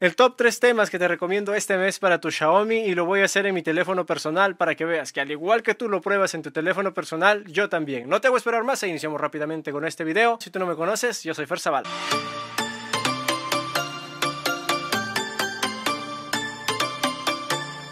El top 3 temas que te recomiendo este mes para tu Xiaomi y lo voy a hacer en mi teléfono personal para que veas que al igual que tú lo pruebas en tu teléfono personal, yo también. No te a esperar más e iniciamos rápidamente con este video. Si tú no me conoces, yo soy Fer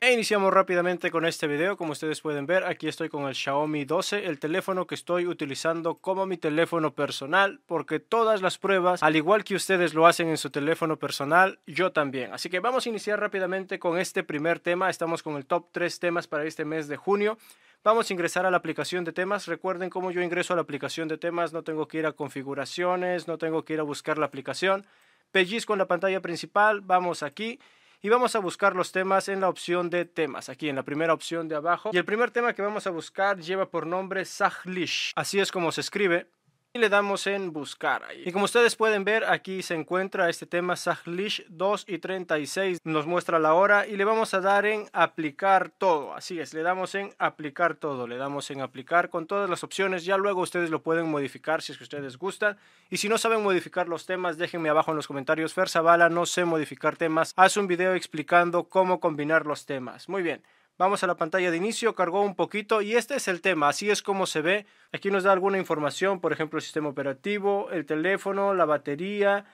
E iniciamos rápidamente con este video, como ustedes pueden ver, aquí estoy con el Xiaomi 12, el teléfono que estoy utilizando como mi teléfono personal, porque todas las pruebas, al igual que ustedes lo hacen en su teléfono personal, yo también. Así que vamos a iniciar rápidamente con este primer tema, estamos con el top 3 temas para este mes de junio. Vamos a ingresar a la aplicación de temas. Recuerden cómo yo ingreso a la aplicación de temas. No tengo que ir a configuraciones, no tengo que ir a buscar la aplicación. Pellizco en la pantalla principal, vamos aquí y vamos a buscar los temas en la opción de temas, aquí en la primera opción de abajo. Y el primer tema que vamos a buscar lleva por nombre Sahlish. Así es como se escribe y le damos en buscar ahí. Y como ustedes pueden ver, aquí se encuentra este tema Sahlish 2 y 36. Nos muestra la hora y le vamos a dar en aplicar todo. Así es, le damos en aplicar todo. Le damos en aplicar con todas las opciones. Ya luego ustedes lo pueden modificar si es que ustedes gustan. Y si no saben modificar los temas, déjenme abajo en los comentarios. Fer Zavala, no sé modificar temas. Haz un video explicando cómo combinar los temas. Muy bien. Vamos a la pantalla de inicio, cargó un poquito y este es el tema, así es como se ve. Aquí nos da alguna información, por ejemplo, el sistema operativo, el teléfono, la batería,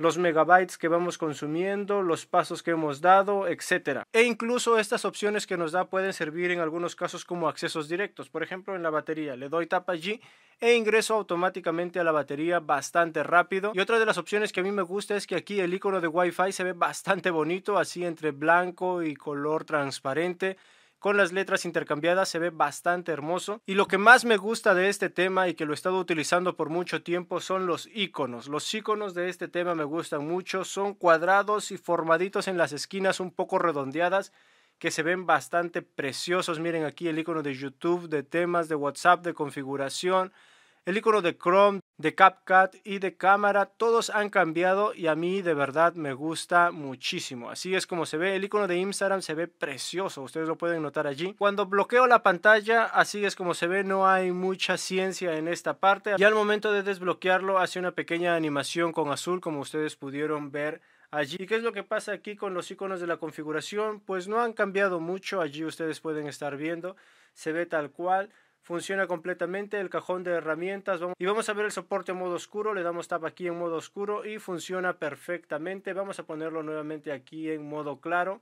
los megabytes que vamos consumiendo, los pasos que hemos dado, etcétera. E incluso estas opciones que nos da pueden servir en algunos casos como accesos directos. Por ejemplo, en la batería le doy tapa allí e ingreso automáticamente a la batería bastante rápido. Y otra de las opciones que a mí me gusta es que aquí el icono de Wi-Fi se ve bastante bonito, así entre blanco y color transparente con las letras intercambiadas, se ve bastante hermoso. Y lo que más me gusta de este tema y que lo he estado utilizando por mucho tiempo son los iconos. Los iconos de este tema me gustan mucho, son cuadrados y formaditos en las esquinas un poco redondeadas que se ven bastante preciosos. Miren aquí el icono de YouTube, de temas, de WhatsApp, de configuración, el icono de Chrome, de CapCut y de cámara, todos han cambiado y a mí de verdad me gusta muchísimo. Así es como se ve, el icono de Instagram se ve precioso, ustedes lo pueden notar allí. Cuando bloqueo la pantalla, así es como se ve, no hay mucha ciencia en esta parte. Y al momento de desbloquearlo hace una pequeña animación con azul como ustedes pudieron ver allí. ¿Y qué es lo que pasa aquí con los iconos de la configuración? Pues no han cambiado mucho, allí ustedes pueden estar viendo, se ve tal cual funciona completamente el cajón de herramientas y vamos a ver el soporte en modo oscuro le damos tap aquí en modo oscuro y funciona perfectamente vamos a ponerlo nuevamente aquí en modo claro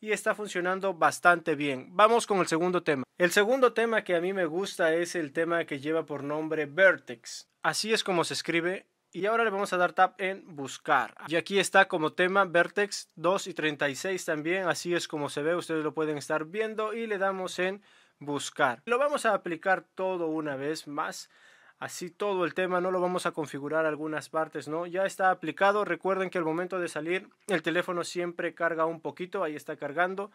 y está funcionando bastante bien vamos con el segundo tema el segundo tema que a mí me gusta es el tema que lleva por nombre vertex así es como se escribe y ahora le vamos a dar tap en buscar. Y aquí está como tema Vertex 2 y 36 también. Así es como se ve. Ustedes lo pueden estar viendo. Y le damos en buscar. Lo vamos a aplicar todo una vez más. Así todo el tema, no lo vamos a configurar algunas partes, ¿no? Ya está aplicado. Recuerden que al momento de salir el teléfono siempre carga un poquito, ahí está cargando.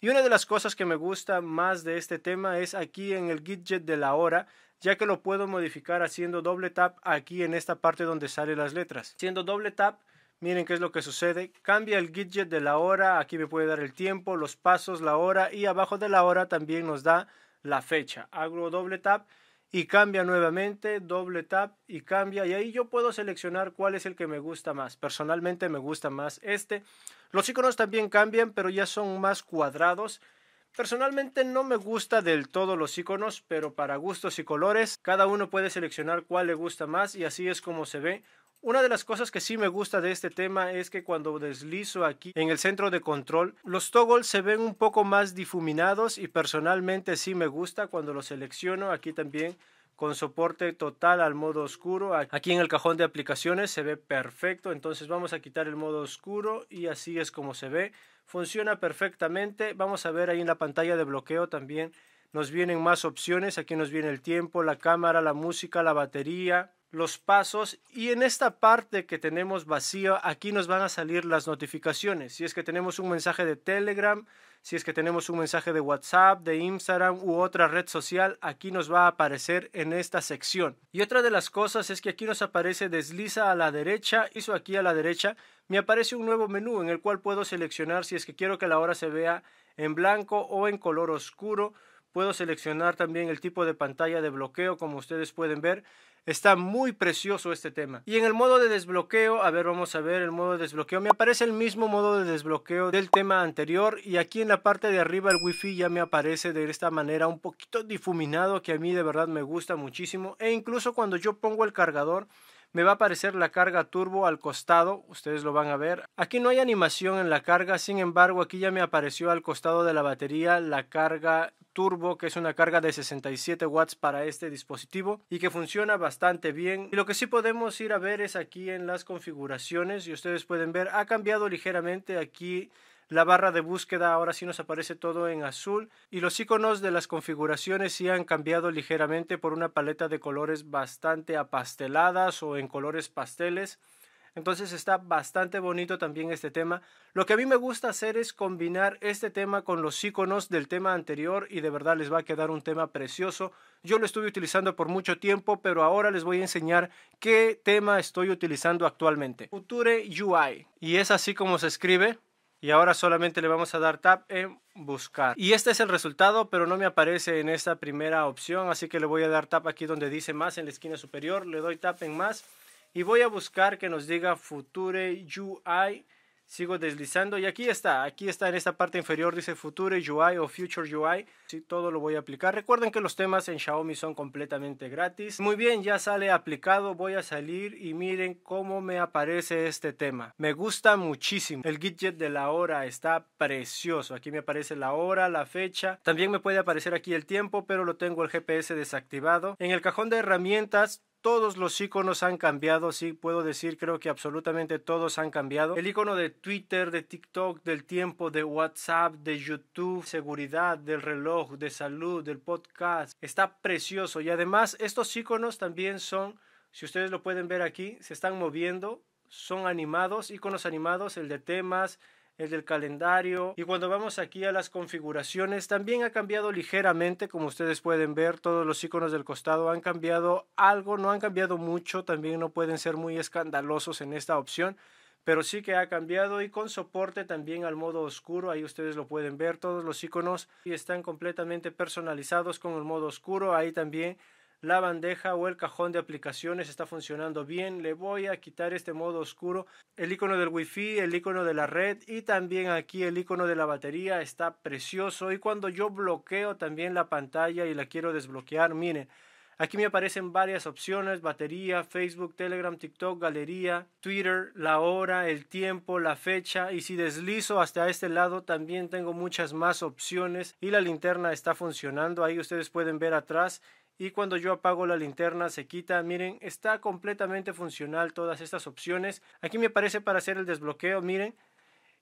Y una de las cosas que me gusta más de este tema es aquí en el widget de la hora, ya que lo puedo modificar haciendo doble tap aquí en esta parte donde salen las letras. Haciendo doble tap Miren qué es lo que sucede. Cambia el widget de la hora. Aquí me puede dar el tiempo, los pasos, la hora. Y abajo de la hora también nos da la fecha. Hago doble tap y cambia nuevamente. Doble tap y cambia. Y ahí yo puedo seleccionar cuál es el que me gusta más. Personalmente me gusta más este. Los iconos también cambian, pero ya son más cuadrados. Personalmente no me gusta del todo los iconos, pero para gustos y colores, cada uno puede seleccionar cuál le gusta más y así es como se ve una de las cosas que sí me gusta de este tema es que cuando deslizo aquí en el centro de control, los toggles se ven un poco más difuminados y personalmente sí me gusta cuando los selecciono aquí también con soporte total al modo oscuro. Aquí en el cajón de aplicaciones se ve perfecto, entonces vamos a quitar el modo oscuro y así es como se ve. Funciona perfectamente, vamos a ver ahí en la pantalla de bloqueo también nos vienen más opciones, aquí nos viene el tiempo, la cámara, la música, la batería, los pasos y en esta parte que tenemos vacío, aquí nos van a salir las notificaciones. Si es que tenemos un mensaje de Telegram, si es que tenemos un mensaje de WhatsApp, de Instagram u otra red social, aquí nos va a aparecer en esta sección. Y otra de las cosas es que aquí nos aparece desliza a la derecha, hizo aquí a la derecha, me aparece un nuevo menú en el cual puedo seleccionar si es que quiero que la hora se vea en blanco o en color oscuro Puedo seleccionar también el tipo de pantalla de bloqueo, como ustedes pueden ver. Está muy precioso este tema. Y en el modo de desbloqueo, a ver, vamos a ver el modo de desbloqueo. Me aparece el mismo modo de desbloqueo del tema anterior y aquí en la parte de arriba el wifi ya me aparece de esta manera un poquito difuminado que a mí de verdad me gusta muchísimo. E incluso cuando yo pongo el cargador, me va a aparecer la carga turbo al costado, ustedes lo van a ver. Aquí no hay animación en la carga, sin embargo aquí ya me apareció al costado de la batería la carga turbo, que es una carga de 67 watts para este dispositivo y que funciona bastante bien. Y lo que sí podemos ir a ver es aquí en las configuraciones y ustedes pueden ver, ha cambiado ligeramente aquí la barra de búsqueda ahora sí nos aparece todo en azul y los iconos de las configuraciones sí han cambiado ligeramente por una paleta de colores bastante apasteladas o en colores pasteles. Entonces está bastante bonito también este tema. Lo que a mí me gusta hacer es combinar este tema con los iconos del tema anterior y de verdad les va a quedar un tema precioso. Yo lo estuve utilizando por mucho tiempo, pero ahora les voy a enseñar qué tema estoy utilizando actualmente. Future UI. Y es así como se escribe. Y ahora solamente le vamos a dar tap en buscar. Y este es el resultado, pero no me aparece en esta primera opción. Así que le voy a dar tap aquí donde dice más en la esquina superior. Le doy tap en más y voy a buscar que nos diga Future UI. Sigo deslizando y aquí está, aquí está en esta parte inferior, dice Future UI o Future UI. Sí, todo lo voy a aplicar. Recuerden que los temas en Xiaomi son completamente gratis. Muy bien, ya sale aplicado, voy a salir y miren cómo me aparece este tema. Me gusta muchísimo. El widget de la hora está precioso. Aquí me aparece la hora, la fecha. También me puede aparecer aquí el tiempo, pero lo tengo el GPS desactivado. En el cajón de herramientas todos los iconos han cambiado, sí, puedo decir, creo que absolutamente todos han cambiado. El icono de Twitter, de TikTok, del tiempo, de WhatsApp, de YouTube, seguridad, del reloj, de salud, del podcast, está precioso. Y además, estos iconos también son, si ustedes lo pueden ver aquí, se están moviendo, son animados, iconos animados, el de temas, el del calendario. Y cuando vamos aquí a las configuraciones, también ha cambiado ligeramente, como ustedes pueden ver, todos los iconos del costado han cambiado algo, no han cambiado mucho, también no pueden ser muy escandalosos en esta opción. Pero sí que ha cambiado y con soporte también al modo oscuro. Ahí ustedes lo pueden ver. Todos los iconos y están completamente personalizados con el modo oscuro. Ahí también la bandeja o el cajón de aplicaciones está funcionando bien. Le voy a quitar este modo oscuro, el icono del wifi, el icono de la red y también aquí el icono de la batería está precioso. Y cuando yo bloqueo también la pantalla y la quiero desbloquear, miren. Aquí me aparecen varias opciones, batería, Facebook, Telegram, TikTok, galería, Twitter, la hora, el tiempo, la fecha y si deslizo hasta este lado también tengo muchas más opciones y la linterna está funcionando, ahí ustedes pueden ver atrás y cuando yo apago la linterna se quita. Miren, está completamente funcional todas estas opciones. Aquí me aparece para hacer el desbloqueo, miren.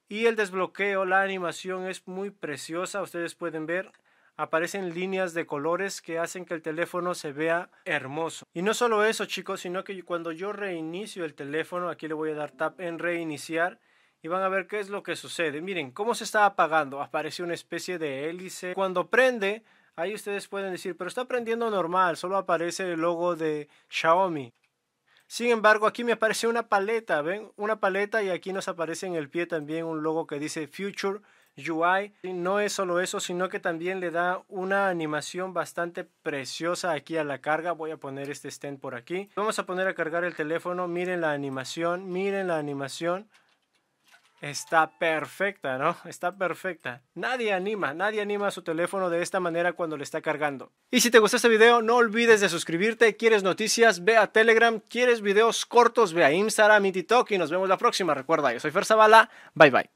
Y el desbloqueo, la animación es muy preciosa, ustedes pueden ver. Aparecen líneas de colores que hacen que el teléfono se vea hermoso. Y no solo eso chicos, sino que cuando yo reinicio el teléfono, aquí le voy a dar tap en reiniciar y van a ver qué es lo que sucede. Miren cómo se está apagando, aparece una especie de hélice. Cuando prende, Ahí ustedes pueden decir, pero está prendiendo normal, solo aparece el logo de Xiaomi. Sin embargo, aquí me aparece una paleta, ¿ven? Una paleta y aquí nos aparece en el pie también un logo que dice Future UI. Y no es solo eso, sino que también le da una animación bastante preciosa aquí a la carga. Voy a poner este stand por aquí. Vamos a poner a cargar el teléfono. Miren la animación, miren la animación. Está perfecta, ¿no? Está perfecta. Nadie anima, nadie anima su teléfono de esta manera cuando le está cargando. Y si te gustó este video, no olvides de suscribirte. ¿Quieres noticias? Ve a Telegram. ¿Quieres videos cortos? Ve a Instagram y TikTok. Y nos vemos la próxima. Recuerda, yo soy Fer Zavala. Bye bye.